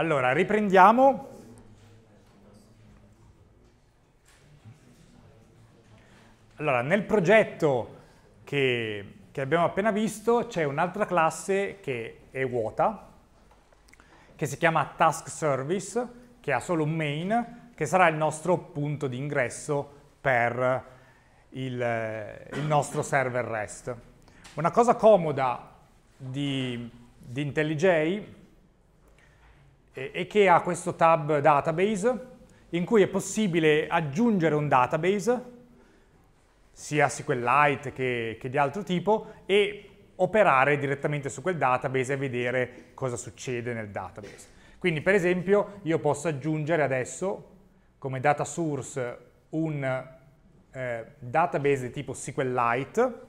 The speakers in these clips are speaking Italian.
Allora, riprendiamo. Allora, nel progetto che, che abbiamo appena visto c'è un'altra classe che è vuota, che si chiama Task Service, che ha solo un main, che sarà il nostro punto di ingresso per il, il nostro server REST. Una cosa comoda di, di IntelliJ e che ha questo tab database in cui è possibile aggiungere un database sia SQLite che, che, di altro tipo e operare direttamente su quel database e vedere cosa succede nel database. Quindi per esempio io posso aggiungere adesso come data source un eh, database di tipo SQLite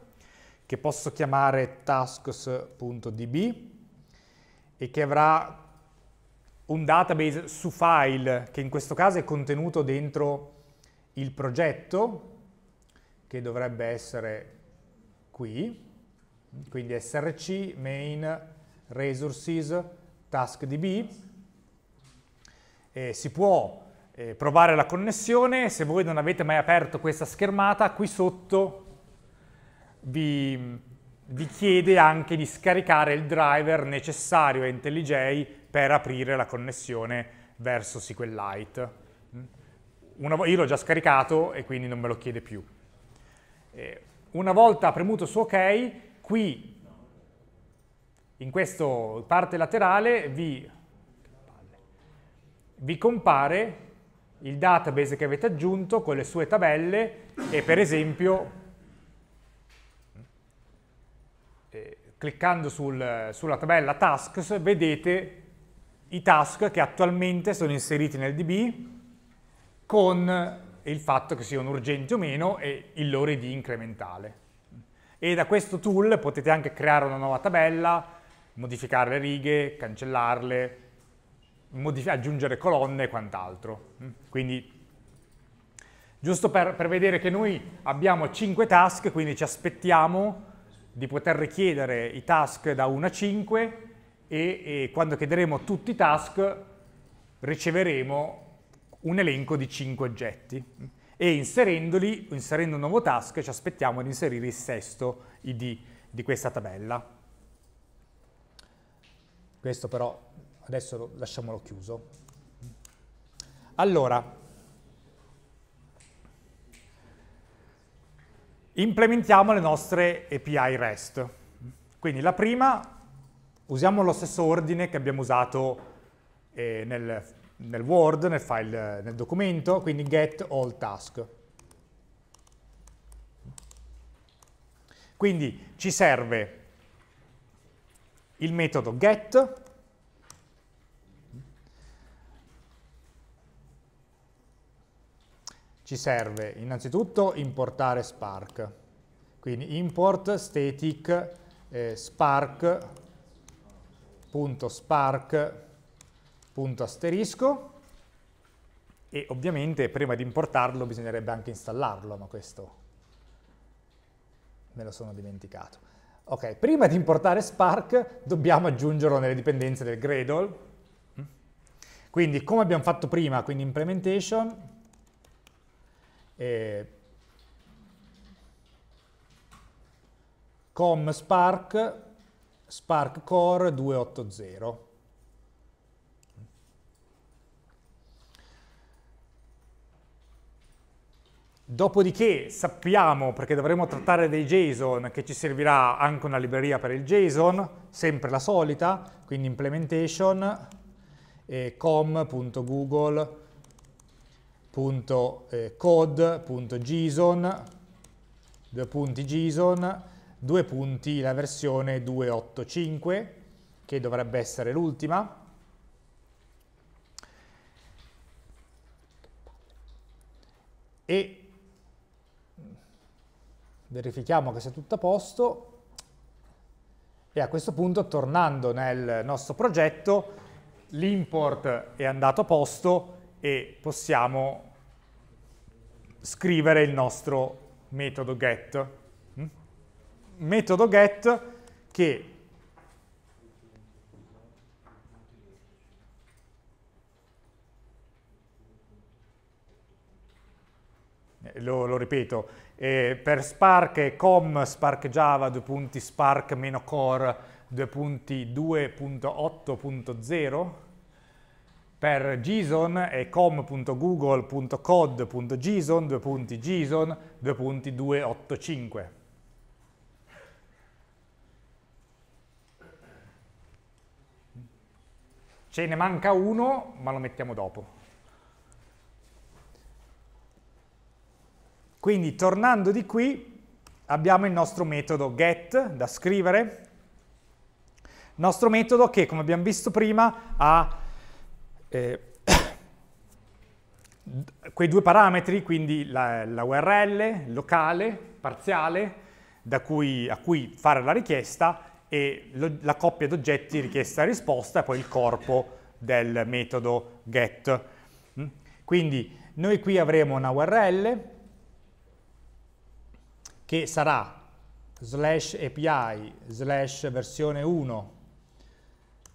che posso chiamare tasks.db e che avrà un database su file, che in questo caso è contenuto dentro il progetto, che dovrebbe essere qui, quindi src main resources taskdb. E si può eh, provare la connessione, se voi non avete mai aperto questa schermata, qui sotto vi, vi chiede anche di scaricare il driver necessario a IntelliJ per aprire la connessione verso SQLite. Mm? Una, io l'ho già scaricato e quindi non me lo chiede più. Una volta premuto su OK, qui in questa parte laterale vi, vi compare il database che avete aggiunto con le sue tabelle e per esempio eh, cliccando sul, sulla tabella tasks vedete i task che attualmente sono inseriti nel DB con il fatto che siano urgenti o meno e il loro ID incrementale. E da questo tool potete anche creare una nuova tabella, modificare le righe, cancellarle, aggiungere colonne e quant'altro. Quindi giusto per, per, vedere che noi abbiamo 5 task, quindi ci aspettiamo di poter richiedere i task da 1 a 5 e, e quando chiederemo tutti i task riceveremo un elenco di 5 oggetti e inserendoli, inserendo un nuovo task, ci aspettiamo di inserire il sesto id di questa tabella. Questo però adesso lo, lasciamolo chiuso. Allora, implementiamo le nostre API REST. Quindi la prima Usiamo lo stesso ordine che abbiamo usato eh, nel, nel, Word, nel, file, eh, nel documento, quindi get all task. Quindi ci serve il metodo get, ci serve innanzitutto importare Spark, quindi import static eh, Spark punto spark asterisco e ovviamente prima di importarlo bisognerebbe anche installarlo, ma questo me lo sono dimenticato. Ok, prima di importare Spark dobbiamo aggiungerlo nelle dipendenze del Gradle. Quindi come abbiamo fatto prima, quindi implementation, eh, com Spark Spark Core 280. Dopodiché sappiamo, perché dovremo trattare dei JSON, che ci servirà anche una libreria per il JSON, sempre la solita, quindi implementation com.google.code.json, eh, due punti JSON, due punti la versione 285, che dovrebbe essere l'ultima. E verifichiamo che sia tutto a posto. E a questo punto, tornando nel nostro progetto, l'import è andato a posto e possiamo scrivere il nostro metodo get metodo get che eh, Lo, lo, ripeto, eh, per Spark è com Spark Java, due punti Spark meno core, due punti 2.8.0, per JSON è com.google.code.json, due punti JSON, due punti 285. Ce ne manca uno, ma lo mettiamo dopo. Quindi tornando di qui abbiamo il nostro metodo get da scrivere, nostro metodo che come abbiamo visto prima ha eh, quei due parametri, quindi la, la URL locale, parziale, cui, a cui fare la richiesta e lo, la coppia d'oggetti richiesta-risposta e poi il corpo del metodo get. Mm? Quindi noi qui avremo una URL che sarà slash API slash versione 1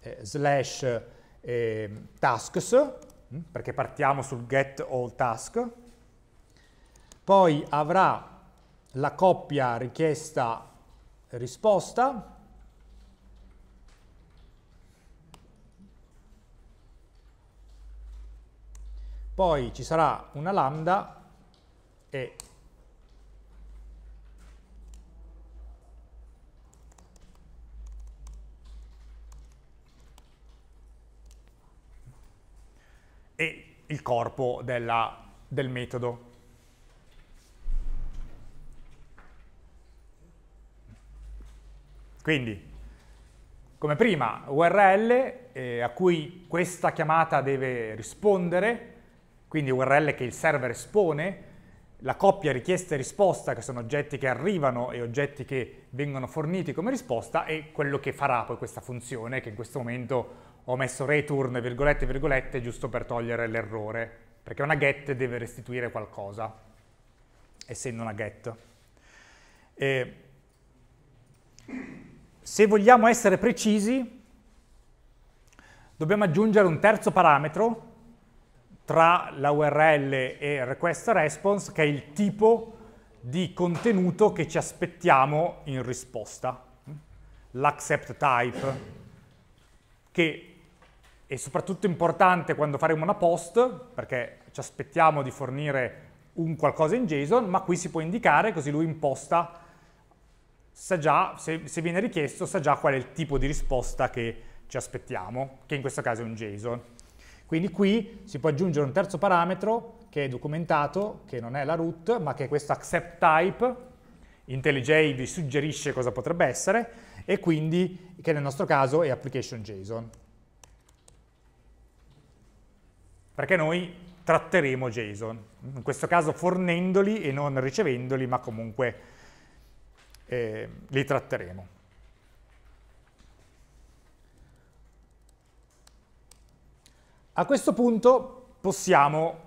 eh, slash eh, tasks, mm? perché partiamo sul get all task, poi avrà la coppia richiesta risposta poi ci sarà una lambda e e il corpo della, del metodo. Quindi, come prima, URL eh, a cui questa chiamata deve rispondere, quindi URL che il server espone, la coppia richiesta e risposta, che sono oggetti che arrivano e oggetti che vengono forniti come risposta, e quello che farà poi questa funzione, che in questo momento ho messo return, virgolette, virgolette, giusto per togliere l'errore, perché una get deve restituire qualcosa, essendo una get. E se vogliamo essere precisi, dobbiamo aggiungere un terzo parametro tra la URL e request response, che è il tipo di contenuto che ci aspettiamo in risposta, l'accept type, che è soprattutto importante quando faremo una post, perché ci aspettiamo di fornire un qualcosa in JSON, ma qui si può indicare, così lui imposta, sa già, se, se viene richiesto, sa già qual è il tipo di risposta che ci aspettiamo, che in questo caso è un JSON. Quindi qui si può aggiungere un terzo parametro che è documentato, che non è la root, ma che è questo accept type, IntelliJ vi suggerisce cosa potrebbe essere, e quindi che nel nostro caso è application JSON. Perché noi tratteremo JSON, in questo caso fornendoli e non ricevendoli, ma comunque eh, li tratteremo. A questo punto possiamo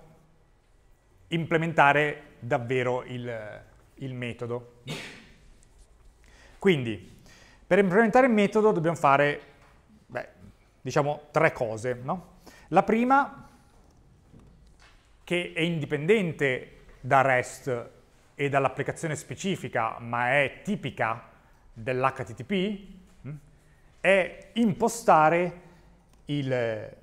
implementare davvero il, il metodo. Quindi, per implementare il metodo dobbiamo fare, beh, diciamo, tre cose. No? La prima, che è indipendente da REST e dall'applicazione specifica, ma è tipica dell'HTTP, mm, è impostare il,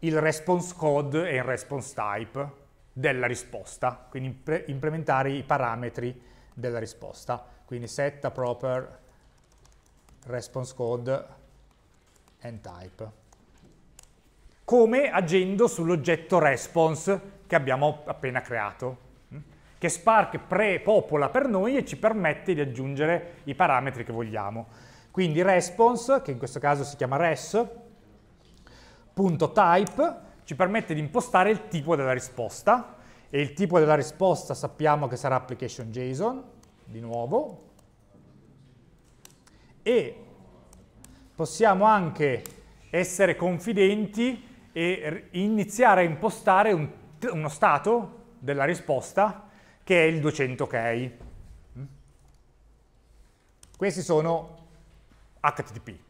il response code e il response type della risposta, quindi implementare i parametri della risposta, quindi set a proper response code and type, come agendo sull'oggetto response che abbiamo appena creato, mm? che Spark prepopola per noi e ci permette di aggiungere i parametri che vogliamo. Quindi response, che in questo caso si chiama res, .type ci permette di impostare il tipo della risposta e il tipo della risposta sappiamo che sarà application JSON, di nuovo, e possiamo anche essere confidenti e iniziare a impostare un, uno stato della risposta che è il 200 ok. Questi sono HTTP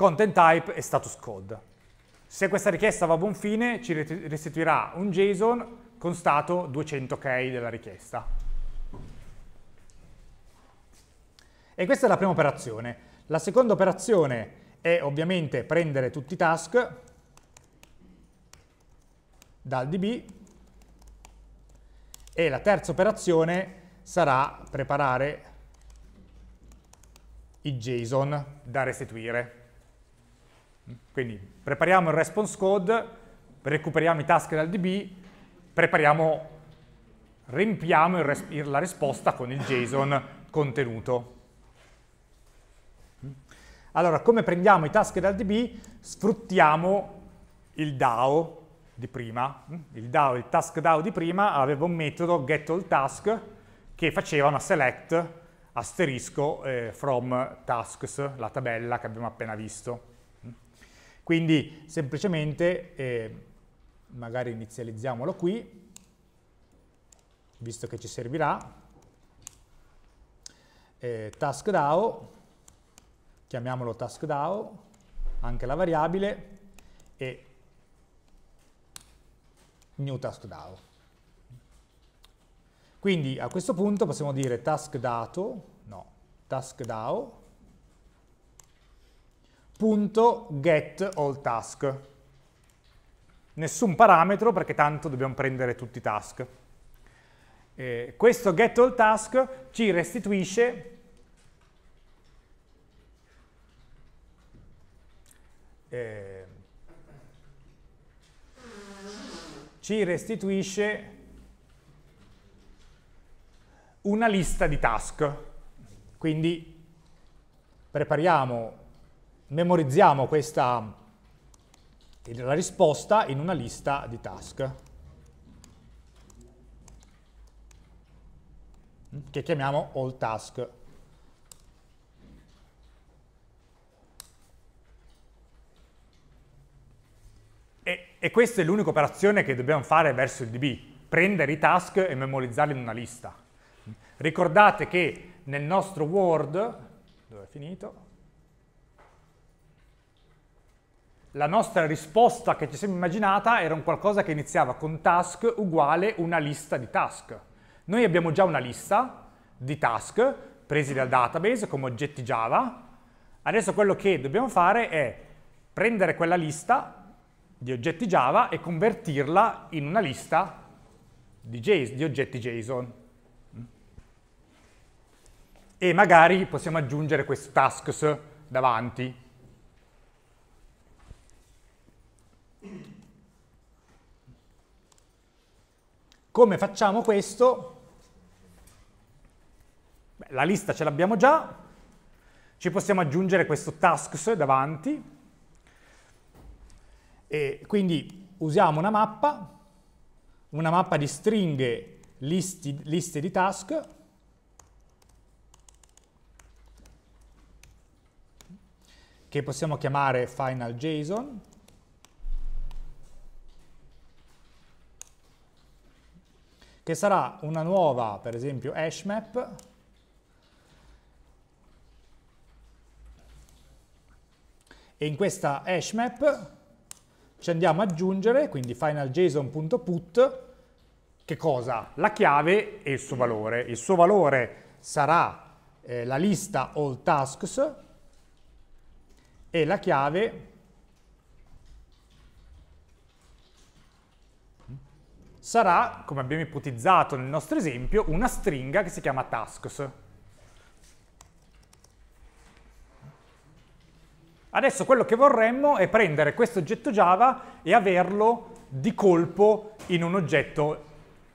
content type e status code. Se questa richiesta va a buon fine ci restituirà un JSON con stato 200 k della richiesta. E questa è la prima operazione. La seconda operazione è ovviamente prendere tutti i task dal DB e la terza operazione sarà preparare i JSON da restituire. Quindi prepariamo il response code, recuperiamo i task dal DB, prepariamo, riempiamo res la risposta con il JSON contenuto. Allora, come prendiamo i task dal DB? Sfruttiamo il DAO di prima, il DAO, il task DAO di prima aveva un metodo getAllTask che faceva una select asterisco eh, from tasks, la tabella che abbiamo appena visto. Quindi semplicemente, eh, magari inizializziamolo qui, visto che ci servirà, eh, task DAO, chiamiamolo task DAO, anche la variabile, e new task DAO. Quindi a questo punto possiamo dire task dato, no, task DAO, punto get all task. Nessun parametro perché tanto dobbiamo prendere tutti i task. Eh, questo task ci restituisce eh, ci restituisce una lista di task. Quindi prepariamo memorizziamo questa, la risposta in una lista di task che chiamiamo all task. E, e questa è l'unica operazione che dobbiamo fare verso il DB, prendere i task e memorizzarli in una lista. Ricordate che nel nostro Word, dove è finito? la nostra risposta che ci siamo immaginata era un qualcosa che iniziava con task uguale una lista di task. Noi abbiamo già una lista di task presi dal database come oggetti Java. Adesso quello che dobbiamo fare è prendere quella lista di oggetti Java e convertirla in una lista di, JSON, di oggetti JSON. E magari possiamo aggiungere questo tasks davanti Come facciamo questo? Beh, la lista ce l'abbiamo già, ci possiamo aggiungere questo tasks davanti, e quindi usiamo una mappa, una mappa di stringhe listi, liste di task, che possiamo chiamare final.json, che sarà una nuova, per esempio, hash map, e in questa hash map ci andiamo ad aggiungere, quindi finaljson.put, che cosa? La chiave e il suo valore. Il suo valore sarà eh, la lista all tasks e la chiave sarà, come abbiamo ipotizzato nel nostro esempio, una stringa che si chiama tasks. Adesso quello che vorremmo è prendere questo oggetto Java e averlo di colpo in un oggetto,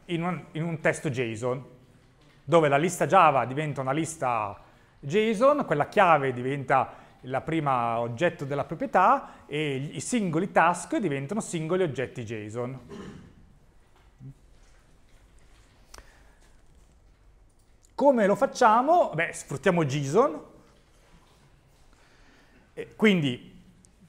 in un, in un testo JSON, dove la lista Java diventa una lista JSON, quella chiave diventa la prima oggetto della proprietà e i singoli task diventano singoli oggetti JSON. Come lo facciamo? Beh, sfruttiamo JSON, quindi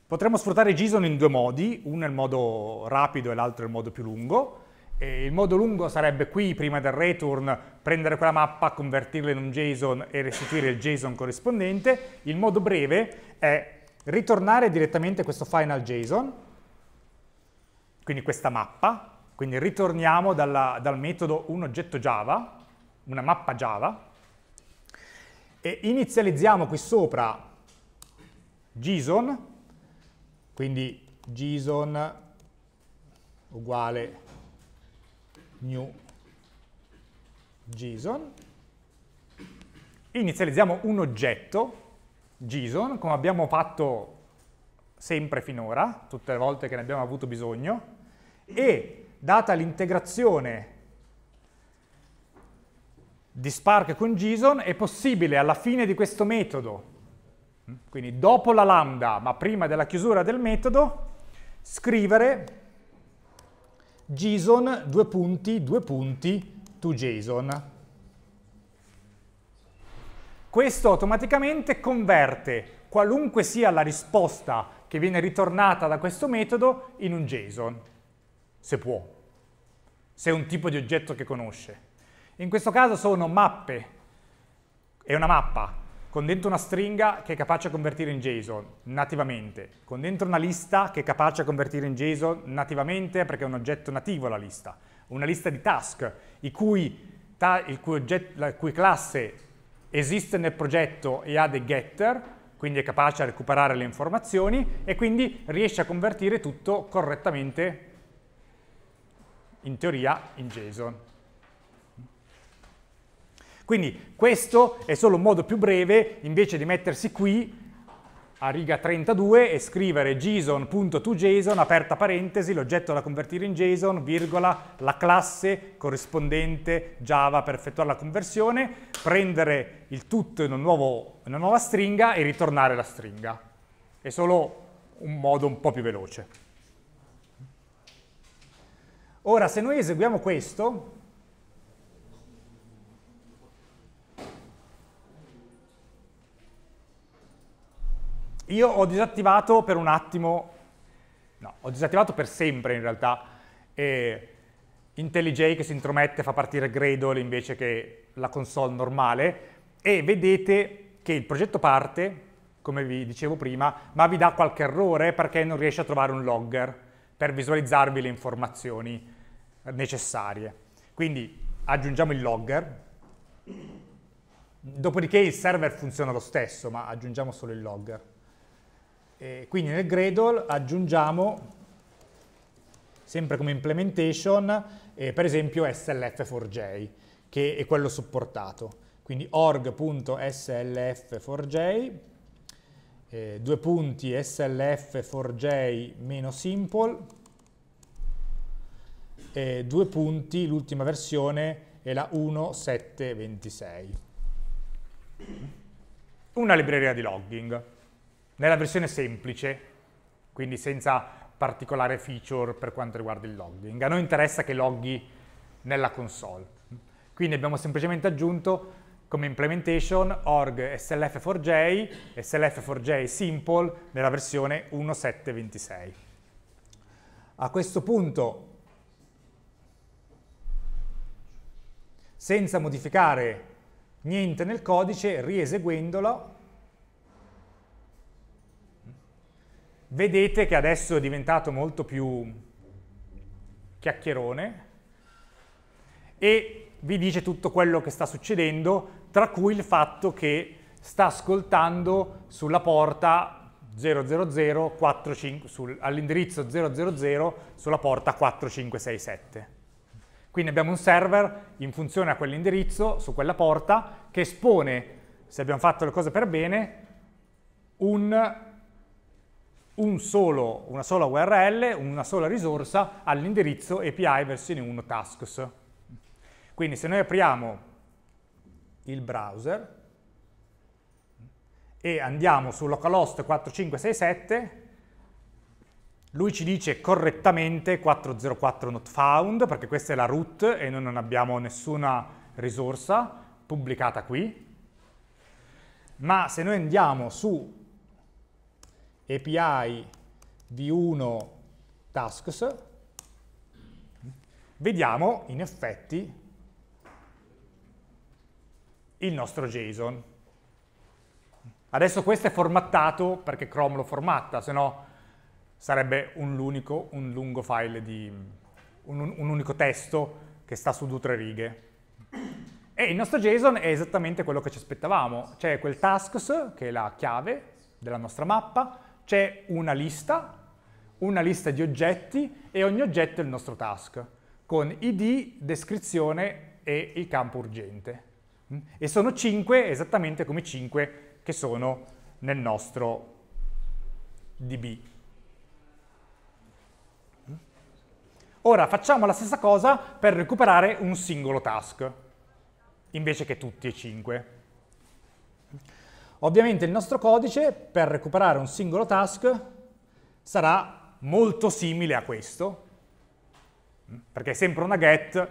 potremmo sfruttare JSON in due modi, uno è il modo rapido e l'altro è il modo più lungo. E il modo lungo sarebbe qui, prima del return, prendere quella mappa, convertirla in un JSON e restituire il JSON corrispondente. Il modo breve è ritornare direttamente questo final JSON, quindi questa mappa, quindi ritorniamo dalla, dal metodo un oggetto Java, una mappa Java e inizializziamo qui sopra JSON, quindi JSON uguale new JSON, inizializziamo un oggetto JSON come abbiamo fatto sempre finora, tutte le volte che ne abbiamo avuto bisogno, e data l'integrazione di Spark con JSON è possibile alla fine di questo metodo, quindi dopo la lambda ma prima della chiusura del metodo, scrivere JSON due punti, due punti, to JSON. Questo automaticamente converte qualunque sia la risposta che viene ritornata da questo metodo in un JSON, se può, se è un tipo di oggetto che conosce. In questo caso sono mappe, è una mappa, con dentro una stringa che è capace a convertire in JSON nativamente, con dentro una lista che è capace a convertire in JSON nativamente perché è un oggetto nativo la lista, una lista di task, cui ta cui oggetto, la cui classe esiste nel progetto e ha dei getter, quindi è capace a recuperare le informazioni e quindi riesce a convertire tutto correttamente, in teoria, in JSON. Quindi questo è solo un modo più breve, invece di mettersi qui a riga 32 e scrivere json.toJSON, aperta parentesi, l'oggetto da convertire in JSON, virgola, la classe corrispondente Java per effettuare la conversione, prendere il tutto in, un nuovo, in una nuova stringa e ritornare la stringa. È solo un modo un po' più veloce. Ora, se noi eseguiamo questo, Io ho disattivato per un attimo, no, ho disattivato per sempre in realtà, eh, IntelliJ che si intromette, fa partire Gradle invece che la console normale, e vedete che il progetto parte, come vi dicevo prima, ma vi dà qualche errore perché non riesce a trovare un logger per visualizzarvi le informazioni necessarie. Quindi aggiungiamo il logger, dopodiché il server funziona lo stesso, ma aggiungiamo solo il logger. E quindi nel Gradle aggiungiamo, sempre come implementation, eh, per esempio slf4j, che è quello supportato. Quindi org.slf4j, eh, due punti slf4j simple, eh, due punti l'ultima versione è la 1726. Una libreria di logging. Nella versione semplice, quindi senza particolare feature per quanto riguarda il logging. A noi interessa che loghi nella console. Quindi abbiamo semplicemente aggiunto come implementation org slf4j, slf4j simple nella versione 1.7.26. A questo punto, senza modificare niente nel codice, rieseguendolo, vedete che adesso è diventato molto più chiacchierone e vi dice tutto quello che sta succedendo, tra cui il fatto che sta ascoltando sulla porta 00045, all'indirizzo 000 sulla porta 4567. Quindi abbiamo un server in funzione a quell'indirizzo, su quella porta, che espone, se abbiamo fatto le cose per bene, un un solo, una sola URL, una sola risorsa all'indirizzo API versione 1 tasks. Quindi se noi apriamo il browser e andiamo su localhost 4567, lui ci dice correttamente 404 not found, perché questa è la root e noi non abbiamo nessuna risorsa pubblicata qui. Ma se noi andiamo su API di 1 tasks, vediamo in effetti il nostro JSON. Adesso questo è formattato perché Chrome lo formatta, se no sarebbe un, unico, un lungo file di un, un unico testo che sta su due o tre righe. E il nostro JSON è esattamente quello che ci aspettavamo, c'è cioè quel tasks che è la chiave della nostra mappa, c'è una lista, una lista di oggetti e ogni oggetto è il nostro task, con id, descrizione e il campo urgente. Mm? E sono 5, esattamente come 5 che sono nel nostro db. Mm? Ora facciamo la stessa cosa per recuperare un singolo task, invece che tutti e 5. Ovviamente il nostro codice per recuperare un singolo task sarà molto simile a questo, perché è sempre una get.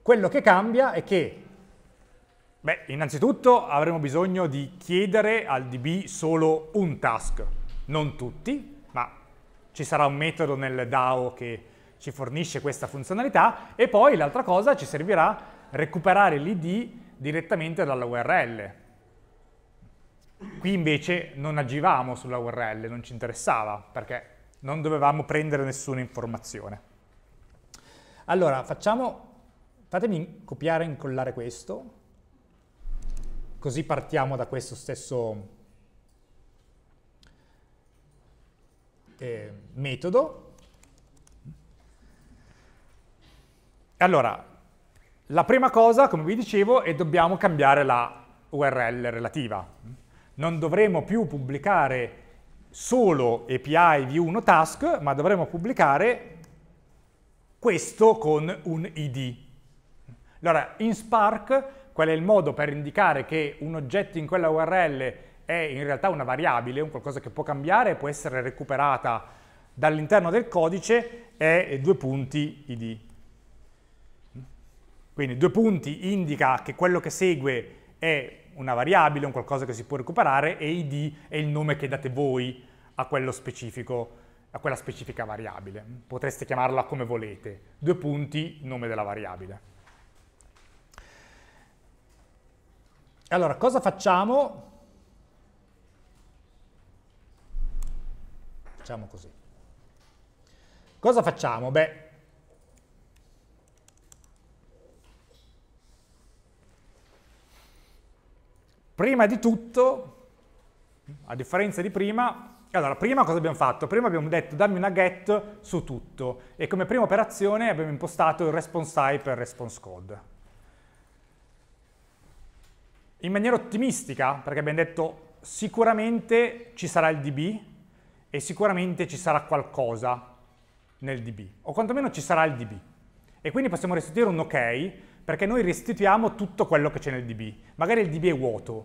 Quello che cambia è che, beh, innanzitutto avremo bisogno di chiedere al DB solo un task, non tutti, ma ci sarà un metodo nel DAO che ci fornisce questa funzionalità e poi l'altra cosa ci servirà recuperare l'ID direttamente dalla URL Qui invece non agivamo sulla URL, non ci interessava, perché non dovevamo prendere nessuna informazione. Allora, facciamo, fatemi copiare e incollare questo, così partiamo da questo stesso eh, metodo. Allora, la prima cosa, come vi dicevo, è dobbiamo cambiare la URL relativa non dovremo più pubblicare solo API v 1 task, ma dovremo pubblicare questo con un id. Allora, in Spark, qual è il modo per indicare che un oggetto in quella URL è in realtà una variabile, un qualcosa che può cambiare e può essere recuperata dall'interno del codice, è due punti id. Quindi due punti indica che quello che segue è una variabile, un qualcosa che si può recuperare e id è il nome che date voi a quello specifico a quella specifica variabile. Potreste chiamarla come volete. Due punti, nome della variabile. Allora, cosa facciamo? Facciamo così. Cosa facciamo? Beh, Prima di tutto, a differenza di prima, allora, prima cosa abbiamo fatto? Prima abbiamo detto dammi una get su tutto e come prima operazione abbiamo impostato il response type e il response code. In maniera ottimistica, perché abbiamo detto sicuramente ci sarà il db e sicuramente ci sarà qualcosa nel db, o quantomeno ci sarà il db. E quindi possiamo restituire un ok perché noi restituiamo tutto quello che c'è nel DB. Magari il DB è vuoto,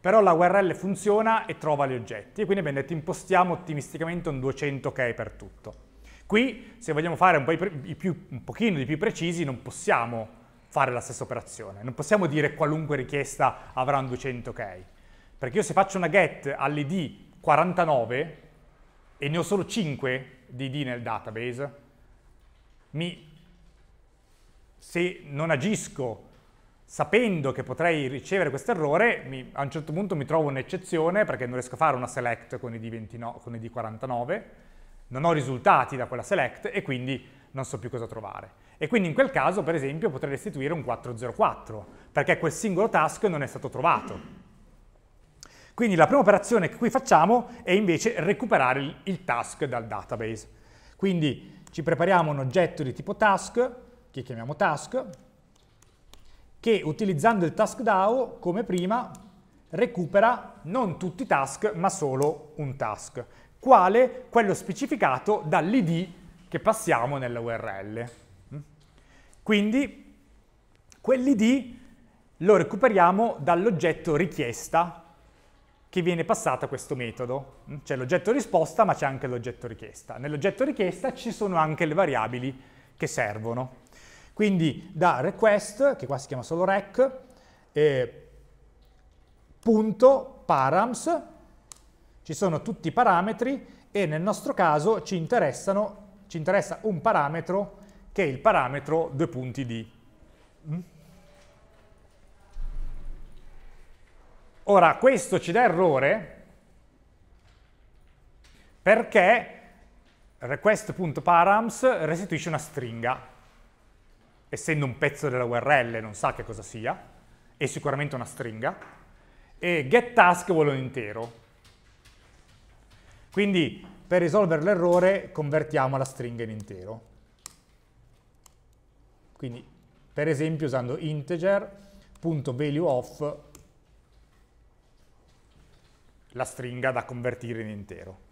però la URL funziona e trova gli oggetti, e quindi abbiamo detto impostiamo ottimisticamente un 200 che per tutto. Qui, se vogliamo fare un, po più, un pochino di più precisi, non possiamo fare la stessa operazione. Non possiamo dire qualunque richiesta avrà un 200 key. Perché io se faccio una get all'id 49 e ne ho solo 5 di id nel database, mi se non agisco sapendo che potrei ricevere questo errore, a un certo punto mi trovo un'eccezione perché non riesco a fare una select con i, D29, con i D49, non ho risultati da quella select e quindi non so più cosa trovare. E quindi in quel caso, per esempio, potrei restituire un 404, perché quel singolo task non è stato trovato. Quindi la prima operazione che qui facciamo è invece recuperare il task dal database. Quindi ci prepariamo un oggetto di tipo task, che chiamiamo task, che utilizzando il task DAO, come prima, recupera non tutti i task, ma solo un task. Quale? Quello specificato dall'id che passiamo nella URL. Mm? Quindi, quell'id lo recuperiamo dall'oggetto richiesta che viene passata a questo metodo. Mm? C'è l'oggetto risposta, ma c'è anche l'oggetto richiesta. Nell'oggetto richiesta ci sono anche le variabili che servono. Quindi da request, che qua si chiama solo rec, eh, punto params, ci sono tutti i parametri e nel nostro caso ci, ci interessa un parametro che è il parametro due punti di. Mm? Ora, questo ci dà errore perché request.params restituisce una stringa essendo un pezzo della URL, non sa che cosa sia, è sicuramente una stringa, e getTask vuole un intero. Quindi per risolvere l'errore convertiamo la stringa in intero. Quindi per esempio usando integer.valueOf la stringa da convertire in intero.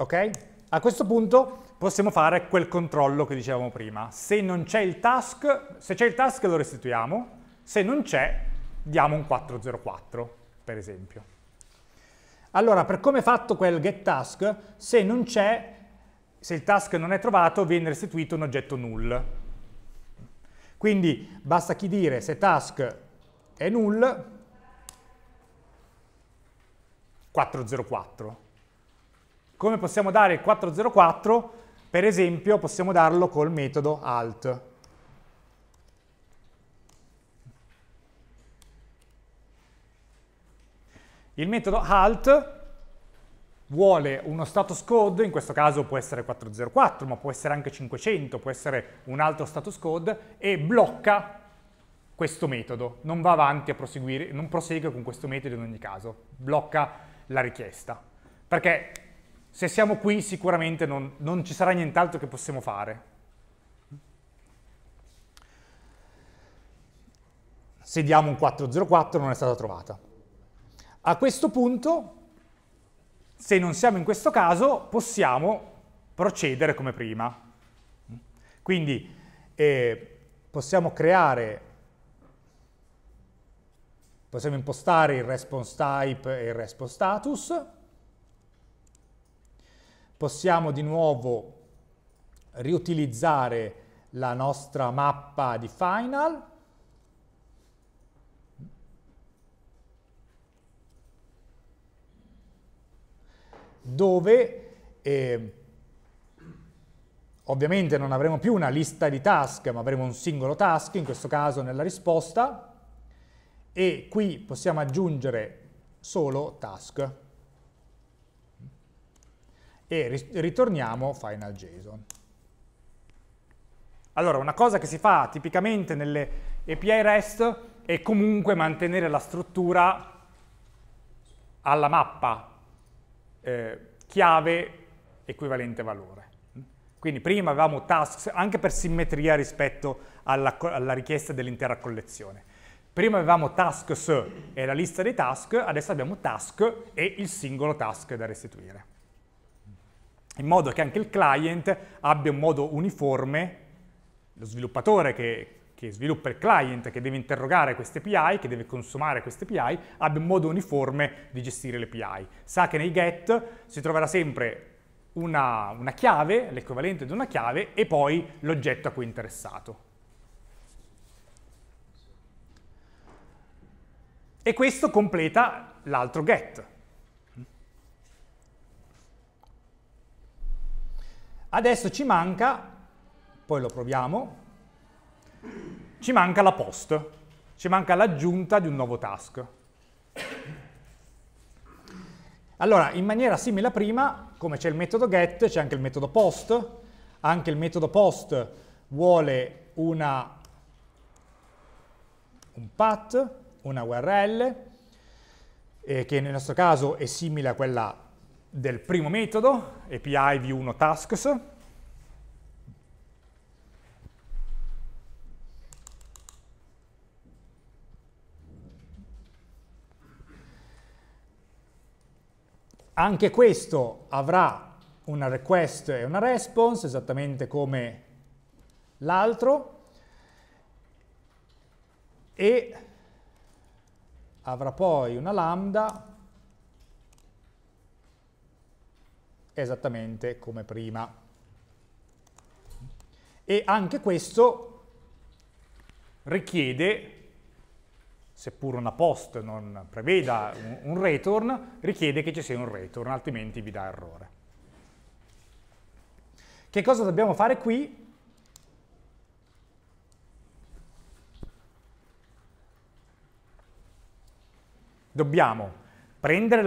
Ok? A questo punto possiamo fare quel controllo che dicevamo prima. Se non c'è il task, se c'è il task lo restituiamo, se non c'è diamo un 404, per esempio. Allora, per come è fatto quel get task, se non c'è, se il task non è trovato, viene restituito un oggetto null. Quindi basta chi dire se task è null, 404. Come possiamo dare il 404? Per esempio possiamo darlo col metodo alt. Il metodo alt vuole uno status code, in questo caso può essere 404, ma può essere anche 500, può essere un altro status code, e blocca questo metodo, non va avanti a proseguire, non prosegue con questo metodo in ogni caso, blocca la richiesta. Perché se siamo qui sicuramente non, non ci sarà nient'altro che possiamo fare. Se diamo un 404 non è stata trovata. A questo punto, se non siamo in questo caso, possiamo procedere come prima. Quindi eh, possiamo creare, possiamo impostare il response type e il response status, possiamo di nuovo riutilizzare la nostra mappa di final dove eh, ovviamente non avremo più una lista di task ma avremo un singolo task in questo caso nella risposta e qui possiamo aggiungere solo task e ritorniamo final JSON. Allora, una cosa che si fa tipicamente nelle API REST è comunque mantenere la struttura alla mappa eh, chiave equivalente valore. Quindi prima avevamo tasks anche per simmetria rispetto alla, alla richiesta dell'intera collezione. Prima avevamo tasks e la lista dei task, adesso abbiamo task e il singolo task da restituire in modo che anche il client abbia un modo uniforme, lo sviluppatore che, che sviluppa il client, che deve interrogare queste API, che deve consumare queste API, abbia un modo uniforme di gestire le API. Sa che nei get si troverà sempre una, una chiave, l'equivalente di una chiave, e poi l'oggetto a cui è interessato. E questo completa l'altro get. Adesso ci manca, poi lo proviamo, ci manca la post, ci manca l'aggiunta di un nuovo task. Allora, in maniera simile a prima, come c'è il metodo get, c'è anche il metodo post, anche il metodo post vuole una, un path, una URL, eh, che nel nostro caso è simile a quella del primo metodo, API v1 tasks, Anche questo avrà una request e una response, esattamente come l'altro, e avrà poi una lambda esattamente come prima. E anche questo richiede, seppur una post non preveda un, return, richiede che ci sia un return, altrimenti vi dà errore. Che cosa dobbiamo fare qui? Dobbiamo prendere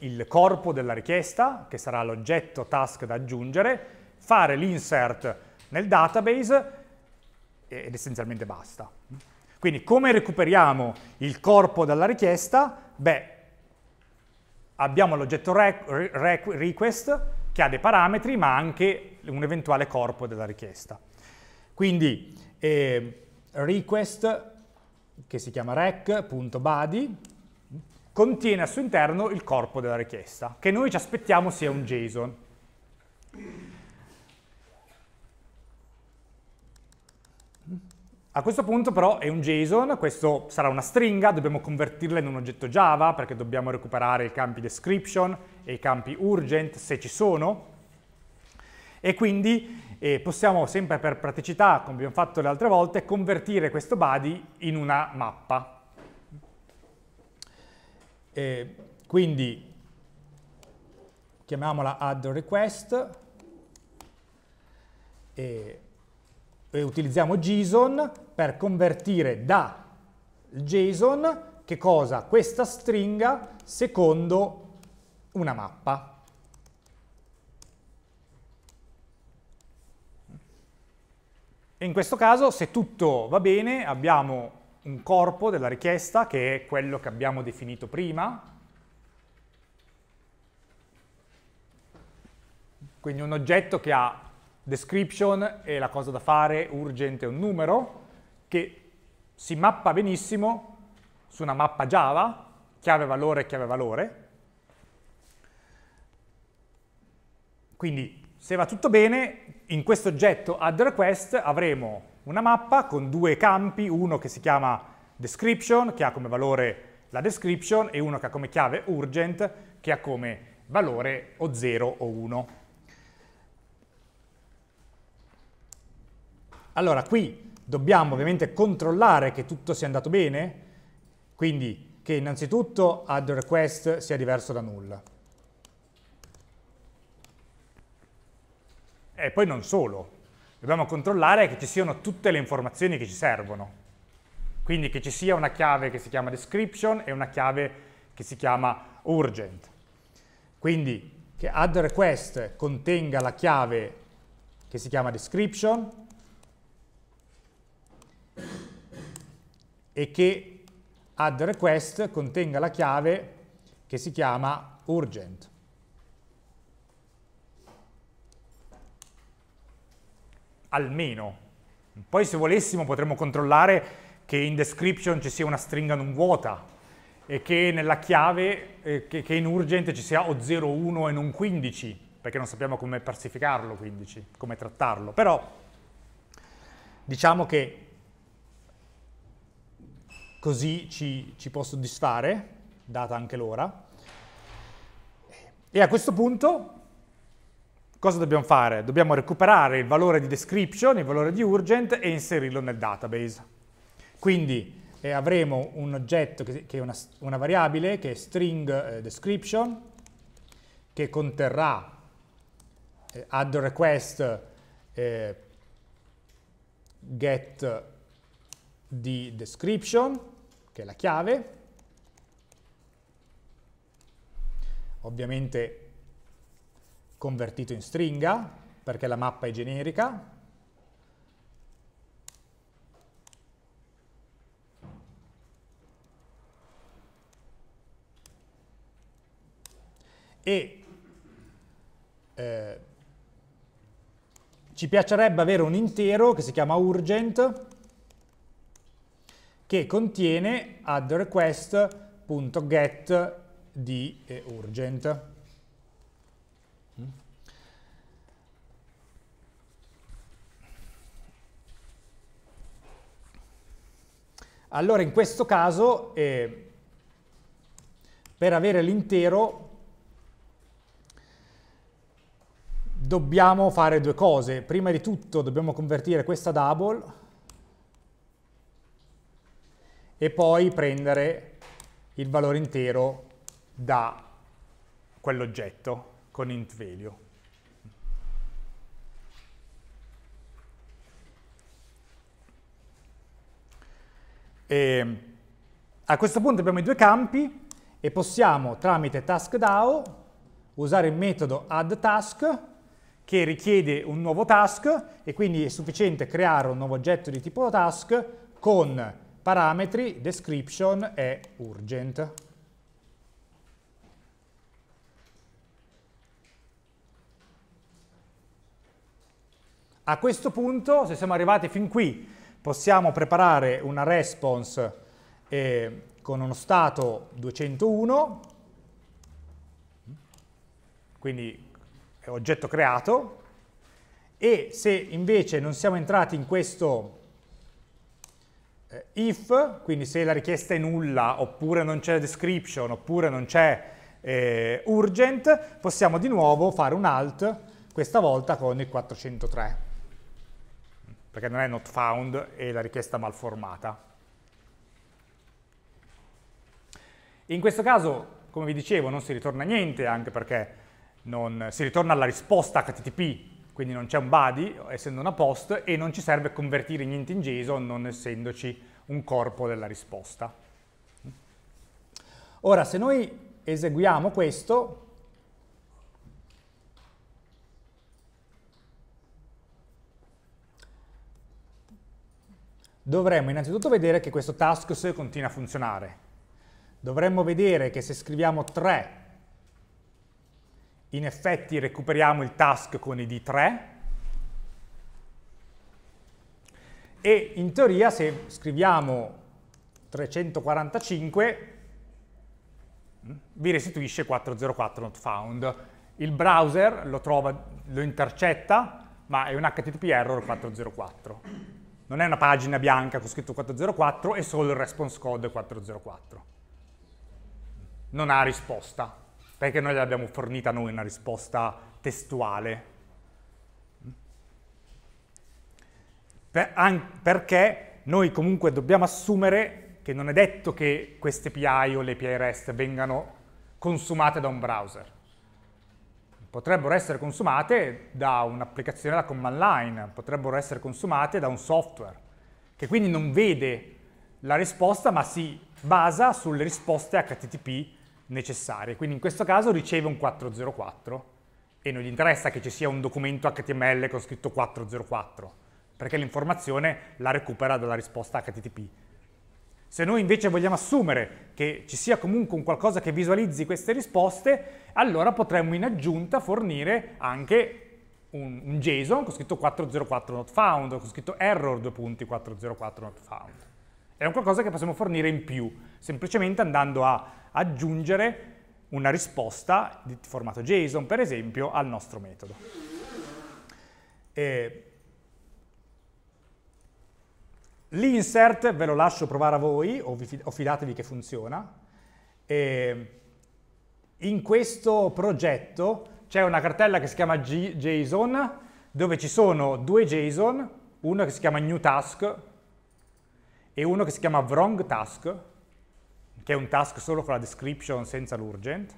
il corpo della richiesta, che sarà l'oggetto task da aggiungere, fare l'insert nel database ed essenzialmente basta. Quindi come recuperiamo il corpo della richiesta? Beh, abbiamo l'oggetto request che ha dei parametri ma anche un eventuale corpo della richiesta. Quindi eh, request che si chiama rec.body contiene al suo interno il corpo della richiesta, che noi ci aspettiamo sia un JSON. A questo punto però è un JSON, questo sarà una stringa, dobbiamo convertirla in un oggetto Java perché dobbiamo recuperare i campi description e i campi urgent se ci sono e quindi eh, possiamo sempre per praticità, come abbiamo fatto le altre volte, convertire questo body in una mappa e quindi chiamiamola add request e, e utilizziamo JSON per convertire da JSON che cosa? Questa stringa secondo una mappa. E in questo caso, se tutto va bene, abbiamo un corpo della richiesta che è quello che abbiamo definito prima, quindi un oggetto che ha description e la cosa da fare, urgente, un numero, che si mappa benissimo su una mappa Java, chiave valore, chiave valore. Quindi se va tutto bene, in questo oggetto add request avremo una mappa con due campi, uno che si chiama description, che ha come valore la description, e uno che ha come chiave urgent, che ha come valore o 0 o 1. Allora, qui dobbiamo ovviamente controllare che tutto sia andato bene, quindi che innanzitutto add request sia diverso da null. E poi non solo, dobbiamo controllare che ci siano tutte le informazioni che ci servono. Quindi che ci sia una chiave che si chiama description e una chiave che si chiama urgent. Quindi che add request contenga la chiave che si chiama description e che add request contenga la chiave che si chiama urgent. almeno. Poi se volessimo potremmo controllare che in description ci sia una stringa non vuota e che nella chiave, eh, che, che, in urgent ci sia o 01 e non 15, perché non sappiamo come parsificarlo 15, come trattarlo. Però diciamo che così ci, ci può soddisfare, data anche l'ora. E a questo punto Cosa dobbiamo fare? Dobbiamo recuperare il valore di description, il valore di urgent e inserirlo nel database. Quindi eh, avremo un oggetto che, che è una, una, variabile che è string eh, description che conterrà eh, add request eh, get di description che è la chiave ovviamente convertito in stringa, perché la mappa è generica. E eh, ci piacerebbe avere un intero che si chiama urgent che contiene add request.get di eh, urgent. Allora in questo caso, eh, per avere l'intero, dobbiamo fare due cose. Prima di tutto dobbiamo convertire questa double e poi prendere il valore intero da quell'oggetto con int value. E a questo punto abbiamo i due campi e possiamo tramite task DAO usare il metodo addTask che richiede un nuovo task e quindi è sufficiente creare un nuovo oggetto di tipo task con parametri description e urgent. A questo punto, se siamo arrivati fin qui possiamo preparare una response eh, con uno stato 201, quindi oggetto creato, e se invece non siamo entrati in questo eh, if, quindi se la richiesta è nulla, oppure non c'è description, oppure non c'è eh, urgent, possiamo di nuovo fare un alt, questa volta con il 403 perché non è not found, e la richiesta malformata. In questo caso, come vi dicevo, non si ritorna niente, anche perché non, si ritorna alla risposta HTTP, quindi non c'è un body, essendo una post, e non ci serve convertire niente in JSON, non essendoci un corpo della risposta. Ora, se noi eseguiamo questo, dovremmo innanzitutto vedere che questo tasks continua a funzionare. Dovremmo vedere che se scriviamo 3, in effetti recuperiamo il task con id 3, e in teoria se scriviamo 345 vi restituisce 404 not found. Il browser lo, trova, lo intercetta, ma è un HTTP error 404 non è una pagina bianca con scritto 404, è solo il response code 404. Non ha risposta, perché noi abbiamo fornita noi una risposta testuale. Per, perché noi comunque dobbiamo assumere che non è detto che queste API o le API REST vengano consumate da un browser potrebbero essere consumate da un'applicazione da command line, potrebbero essere consumate da un software, che quindi non vede la risposta ma si basa sulle risposte HTTP necessarie. Quindi in questo caso riceve un 404 e non gli interessa che ci sia un documento HTML con scritto 404, perché l'informazione la recupera dalla risposta HTTP. Se noi invece vogliamo assumere che ci sia comunque un qualcosa che visualizzi queste risposte, allora potremmo in aggiunta fornire anche un, un JSON con scritto 404 not found, con scritto error 2.404 not found. È un qualcosa che possiamo fornire in più, semplicemente andando a aggiungere una risposta di formato JSON, per esempio, al nostro metodo. E L'insert ve lo lascio provare a voi o, vi, o fidatevi che funziona. E ehm, in questo progetto c'è una cartella che si chiama G JSON dove ci sono due JSON, uno che si chiama new task e uno che si chiama wrong task, che è un task solo con la description senza l'urgent,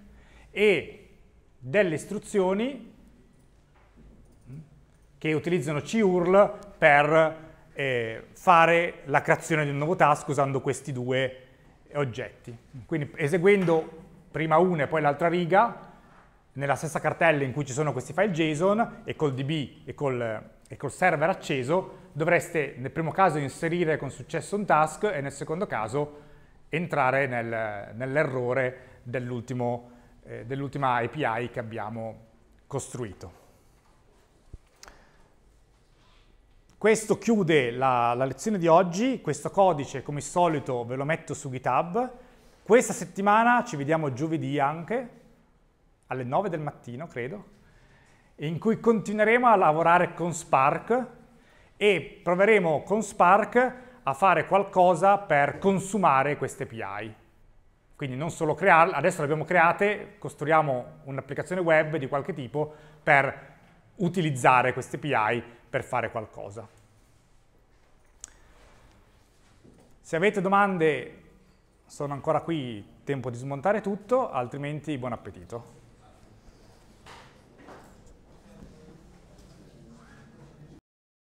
e delle istruzioni che utilizzano curl per eh, fare la creazione di un nuovo task usando questi due oggetti. Quindi eseguendo prima una e poi l'altra riga, nella stessa cartella in cui ci sono questi file JSON e col DB e col, e col server acceso, dovreste nel primo caso inserire con successo un task e nel secondo caso entrare nel, nell'errore eh, dell'ultima eh, dell API che abbiamo costruito. Questo chiude la, la lezione di oggi, questo codice come al solito ve lo metto su GitHub. Questa settimana ci vediamo giovedì anche, alle 9 del mattino credo, in cui continueremo a lavorare con Spark e proveremo con Spark a fare qualcosa per consumare queste API. Quindi non solo crearle, adesso le abbiamo create, costruiamo un'applicazione web di qualche tipo per utilizzare queste API per fare qualcosa. Se avete domande sono ancora qui, tempo di smontare tutto, altrimenti buon appetito.